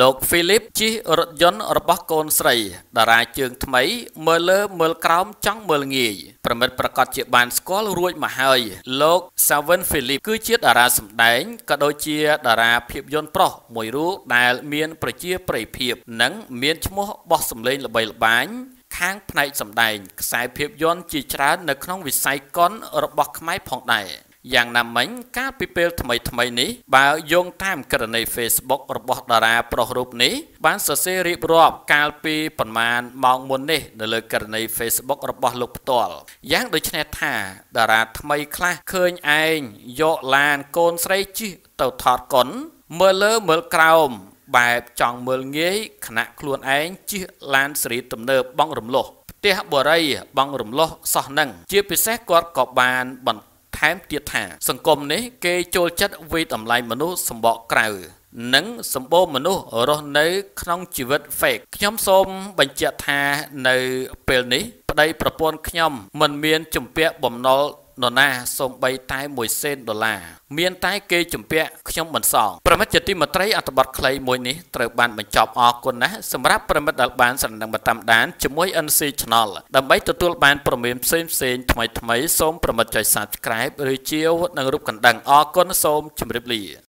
លោក Philip ជិះរថយន្តរបស់កូនស្រី តារាជើងថ្មី មើលលើមើលក្រោមចង់មើលងាយប្រមិតប្រកាសជា បាន ស្គាល់រួចមកហើយ លោក Savan Philip គឺជាតារាសម្ដែងក៏ដូចជា តារាភាពយន្តប្រុសមួយរូបដែលមាន ប្រជាប្រិយភាព និងមានឈ្មោះបោះសម្លេងល្បីល្បាញខាង ផ្នែកសម្ដែងខ្សែភាពយន្តជាច្រើននៅក្នុងវិស័យកុនរបស់ខ្មែរផងដែរយ៉ាងណាមិញកាលពីពេលថ្មីថ្មីនេះបើយោងតាមករណី Facebook របស់តារាប្រុសរូបនេះបានសរសេររៀបរាប់កាលពីប្រមាណម៉ោងមុននេះនៅលើករណី Facebook របស់លោកផ្ទាល់យ៉ាងដូចនេះថា តារាថ្មីខ្លះឃើញឯងយកឡានកូនស្រីជិះទៅថតកុន មើលលើមើលក្រោម បែបចង់មើលងាយខណៈខ្លួនឯងជិះឡានសេរីទំនើបបងរំលោះផ្ទះបរិយបងរំលោះសោះនឹងជាពិសេសគាត់ក៏បានបន្តថែមទៀតថា សង្គមនេះគេចូលចិត្តវិតម្លៃមនុស្សសម្បកក្រៅ និងសម្បូរមនុស្សរស់នៅក្នុងជីវិត fake ខ្ញុំសូមបញ្ជាក់ថានៅពេលនេះប្តីប្រពន្ធខ្ញុំមិនមាន ជំពាក់បំណុលនរណាសូម្បីតែ1សេនដុល្លារមានតែគេជំពាក់ខ្ញុំមិនសងប្រិមិត្តជាទីមេត្រីអត្ថបទខ្លីមួយនេះត្រូវបានបញ្ចប់អរគុណណាស់សម្រាប់ប្រិមិត្តដែលបានសន្និដ្ឋានតាមដានជាមួយ NC Channel ដើម្បីទទួលបានព្រមានផ្សេងផ្សេងថ្មីថ្មីសូមប្រិមិត្តចុច Subscribe ឬជាវនឹងរូបកណ្ដឹងអរគុណសូមជម្រាបលា